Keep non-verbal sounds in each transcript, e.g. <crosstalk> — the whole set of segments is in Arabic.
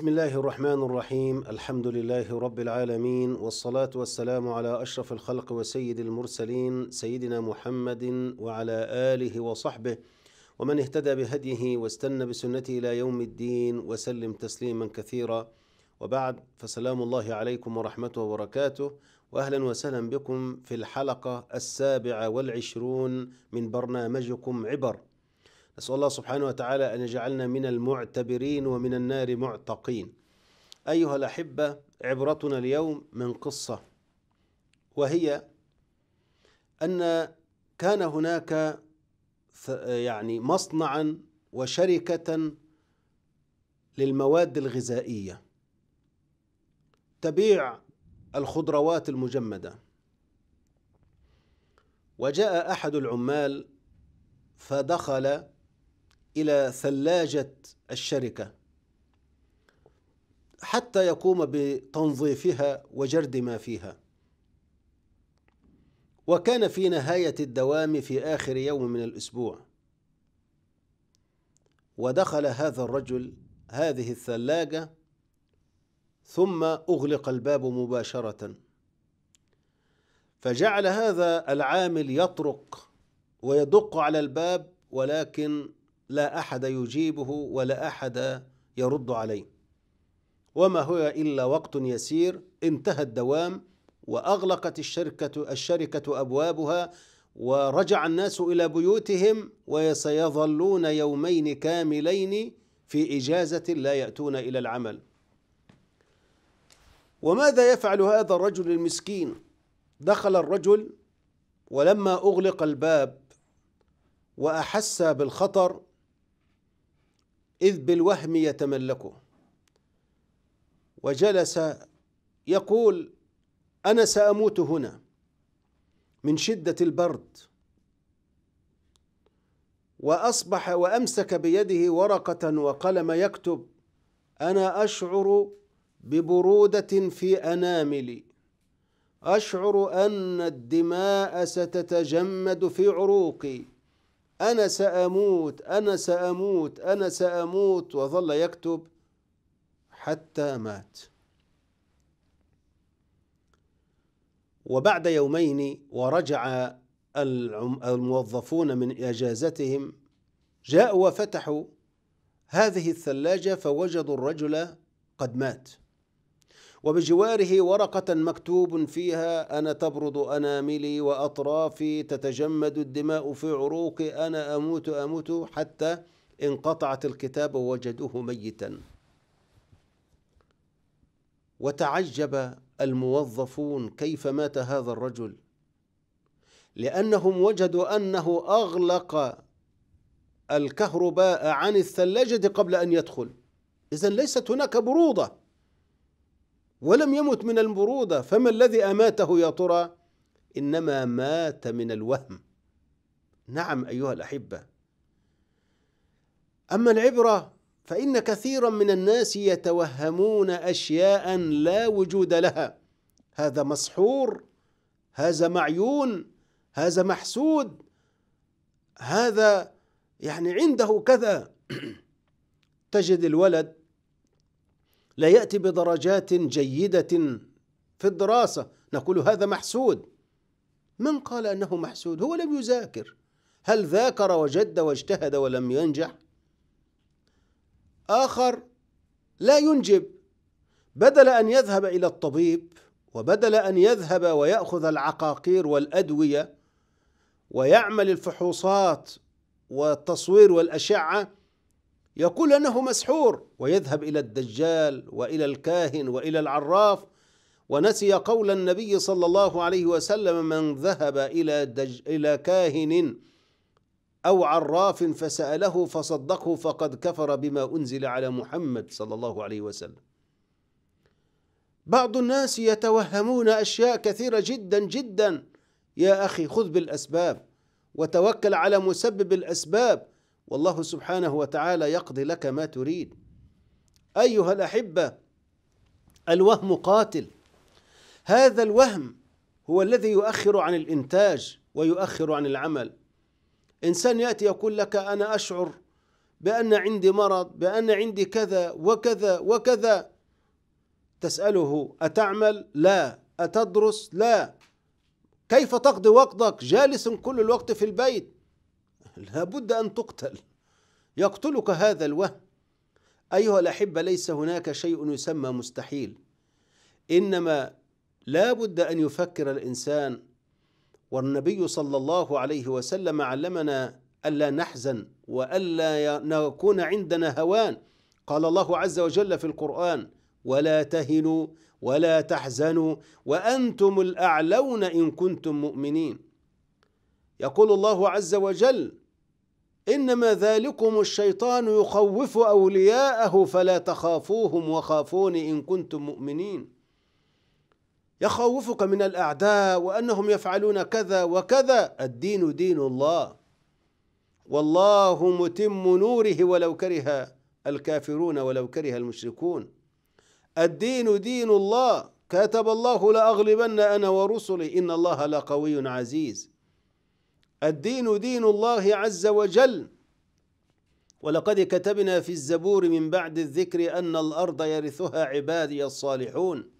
بسم الله الرحمن الرحيم الحمد لله رب العالمين والصلاة والسلام على أشرف الخلق وسيد المرسلين سيدنا محمد وعلى آله وصحبه ومن اهتدى بهديه واستنى بسنته إلى يوم الدين وسلم تسليما كثيرا وبعد فسلام الله عليكم ورحمته وبركاته وأهلا وسهلا بكم في الحلقة السابعة والعشرون من برنامجكم عبر أسأل الله سبحانه وتعالى أن يجعلنا من المعتبرين ومن النار معتقين أيها الأحبة عبرتنا اليوم من قصة وهي أن كان هناك يعني مصنعا وشركة للمواد الغذائية تبيع الخضروات المجمدة وجاء أحد العمال فدخل الى ثلاجه الشركه حتى يقوم بتنظيفها وجرد ما فيها وكان في نهايه الدوام في اخر يوم من الاسبوع ودخل هذا الرجل هذه الثلاجه ثم اغلق الباب مباشره فجعل هذا العامل يطرق ويدق على الباب ولكن لا احد يجيبه ولا احد يرد عليه وما هو الا وقت يسير انتهى الدوام واغلقت الشركه الشركه ابوابها ورجع الناس الى بيوتهم وسيظلون يومين كاملين في اجازه لا ياتون الى العمل وماذا يفعل هذا الرجل المسكين دخل الرجل ولما اغلق الباب واحس بالخطر إذ بالوهم يتملكه وجلس يقول أنا سأموت هنا من شدة البرد وأصبح وأمسك بيده ورقة وقلم يكتب أنا أشعر ببرودة في أناملي أشعر أن الدماء ستتجمد في عروقي أنا سأموت أنا سأموت أنا سأموت وظل يكتب حتى مات وبعد يومين ورجع الموظفون من إجازتهم جاءوا وفتحوا هذه الثلاجة فوجدوا الرجل قد مات وبجواره ورقة مكتوب فيها أنا تبرد أناملي وأطرافي تتجمد الدماء في عروقي أنا أموت أموت حتى انقطعت الكتاب ووجدوه ميتا وتعجب الموظفون كيف مات هذا الرجل لأنهم وجدوا أنه أغلق الكهرباء عن الثلاجة قبل أن يدخل إذا ليست هناك بروضة ولم يمت من البروده فما الذي اماته يا ترى انما مات من الوهم نعم ايها الاحبه اما العبره فان كثيرا من الناس يتوهمون اشياء لا وجود لها هذا مسحور هذا معيون هذا محسود هذا يعني عنده كذا <clears throat> تجد الولد لا يأتي بدرجات جيدة في الدراسة نقول هذا محسود من قال أنه محسود هو لم يذاكر هل ذاكر وجد واجتهد ولم ينجح آخر لا ينجب بدل أن يذهب إلى الطبيب وبدل أن يذهب ويأخذ العقاقير والأدوية ويعمل الفحوصات والتصوير والأشعة يقول انه مسحور ويذهب الى الدجال والى الكاهن والى العراف ونسي قول النبي صلى الله عليه وسلم من ذهب الى دج الى كاهن او عراف فساله فصدقه فقد كفر بما انزل على محمد صلى الله عليه وسلم بعض الناس يتوهمون اشياء كثيره جدا جدا يا اخي خذ بالاسباب وتوكل على مسبب الاسباب والله سبحانه وتعالى يقضي لك ما تريد ايها الاحبه الوهم قاتل هذا الوهم هو الذي يؤخر عن الانتاج ويؤخر عن العمل انسان ياتي يقول لك انا اشعر بان عندي مرض بان عندي كذا وكذا وكذا تساله اتعمل لا اتدرس لا كيف تقضي وقتك جالس كل الوقت في البيت <laughs> لابد أن تقتل يقتلك هذا الوهم أيها الأحبة ليس هناك شيء يسمى مستحيل إنما لابد أن يفكر الإنسان والنبي صلى الله عليه وسلم علمنا ألا نحزن وألا نكون عندنا هوان قال الله عز وجل في القرآن ولا تهنوا ولا تحزنوا وأنتم الأعلون إن كنتم مؤمنين يقول الله عز وجل إنما ذلكم الشيطان يخوف أولياءه فلا تخافوهم وخافوني إن كنتم مؤمنين يخوفك من الأعداء وأنهم يفعلون كذا وكذا الدين دين الله والله متم نوره ولو كره الكافرون ولو كره المشركون الدين دين الله كتب الله لأغلبن أنا ورسلي إن الله لقوي عزيز الدين دين الله عز وجل ولقد كتبنا في الزبور من بعد الذكر أن الأرض يرثها عبادي الصالحون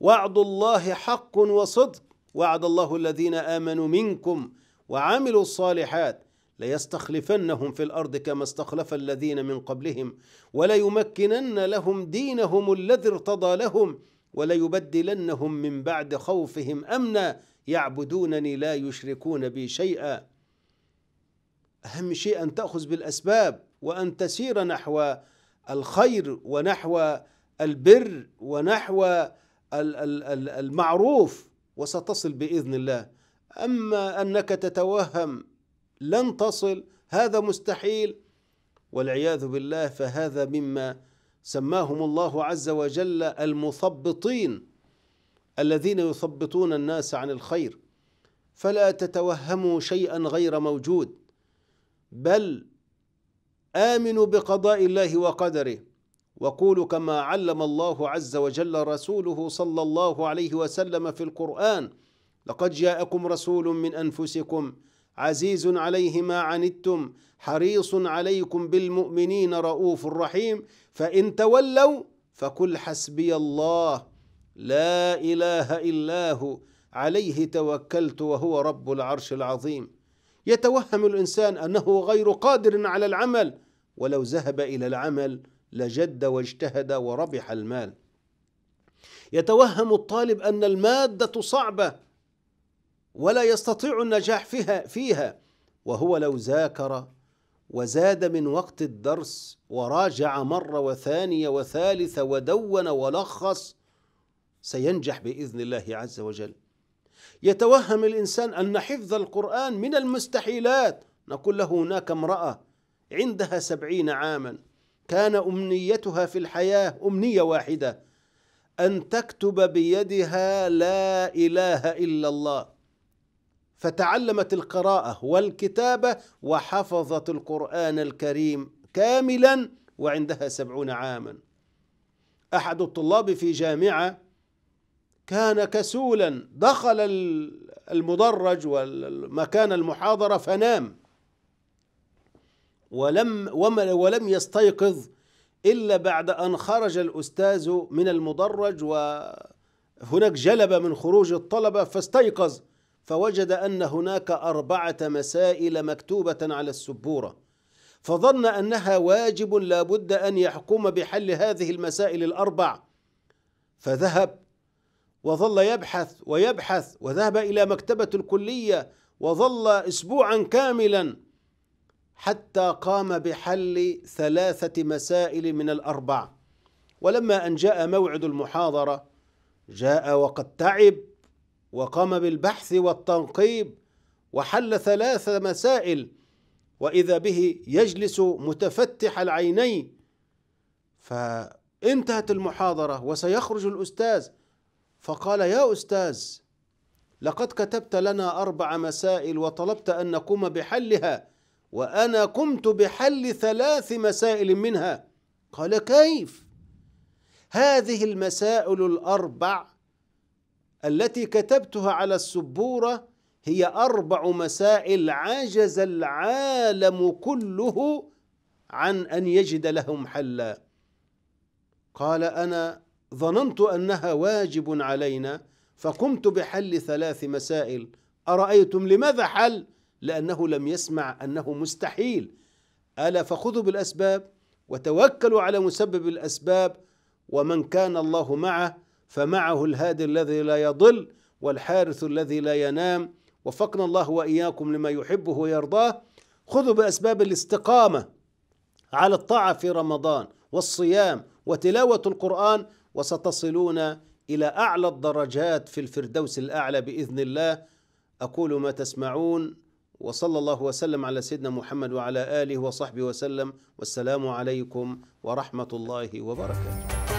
وعد الله حق وصدق وعد الله الذين آمنوا منكم وعملوا الصالحات ليستخلفنهم في الأرض كما استخلف الذين من قبلهم وليمكنن لهم دينهم الذي ارتضى لهم وليبدلنهم من بعد خوفهم أمنا يعبدونني لا يشركون بي شيئا أهم شيء أن تأخذ بالأسباب وأن تسير نحو الخير ونحو البر ونحو المعروف وستصل باذن الله اما انك تتوهم لن تصل هذا مستحيل والعياذ بالله فهذا مما سماهم الله عز وجل المثبطين الذين يثبطون الناس عن الخير فلا تتوهموا شيئا غير موجود بل امنوا بقضاء الله وقدره وقولوا كما علم الله عز وجل رسوله صلى الله عليه وسلم في القران لقد جاءكم رسول من انفسكم عزيز عليه ما عنتم حريص عليكم بالمؤمنين رؤوف رحيم فان تولوا فكل حسبي الله لا اله الا هو عليه توكلت وهو رب العرش العظيم يتوهم الانسان انه غير قادر على العمل ولو ذهب الى العمل لجد واجتهد وربح المال يتوهم الطالب ان الماده صعبه ولا يستطيع النجاح فيها فيها وهو لو ذاكر وزاد من وقت الدرس وراجع مره وثانيه وثالثه ودون ولخص سينجح باذن الله عز وجل يتوهم الانسان ان حفظ القران من المستحيلات نقول له هناك امراه عندها سبعين عاما كان امنيتها في الحياه امنيه واحده ان تكتب بيدها لا اله الا الله فتعلمت القراءه والكتابه وحفظت القران الكريم كاملا وعندها سبعون عاما احد الطلاب في جامعه كان كسولا دخل المدرج ومكان المحاضرة فنام ولم ولم يستيقظ إلا بعد أن خرج الأستاذ من المدرج وهناك جلبة من خروج الطلبة فاستيقظ فوجد أن هناك أربعة مسائل مكتوبة على السبورة فظن أنها واجب لا بد أن يحكم بحل هذه المسائل الأربع فذهب وظل يبحث ويبحث وذهب إلى مكتبة الكلية وظل أسبوعا كاملا حتى قام بحل ثلاثة مسائل من الأربع ولما أن جاء موعد المحاضرة جاء وقد تعب وقام بالبحث والتنقيب وحل ثلاث مسائل واذا به يجلس متفتح العينين فانتهت المحاضره وسيخرج الاستاذ فقال يا أستاذ لقد كتبت لنا أربع مسائل وطلبت أن نقوم بحلها وأنا قمت بحل ثلاث مسائل منها قال كيف؟ هذه المسائل الأربع التي كتبتها على السبورة هي أربع مسائل عجز العالم كله عن أن يجد لهم حلا قال أنا ظننت انها واجب علينا فقمت بحل ثلاث مسائل ارايتم لماذا حل لانه لم يسمع انه مستحيل الا فخذوا بالاسباب وتوكلوا على مسبب الاسباب ومن كان الله معه فمعه الهادي الذي لا يضل والحارث الذي لا ينام وفقنا الله واياكم لما يحبه ويرضاه خذوا باسباب الاستقامه على الطاعه في رمضان والصيام وتلاوة القرآن وستصلون إلى أعلى الدرجات في الفردوس الأعلى بإذن الله أقول ما تسمعون وصلى الله وسلم على سيدنا محمد وعلى آله وصحبه وسلم والسلام عليكم ورحمة الله وبركاته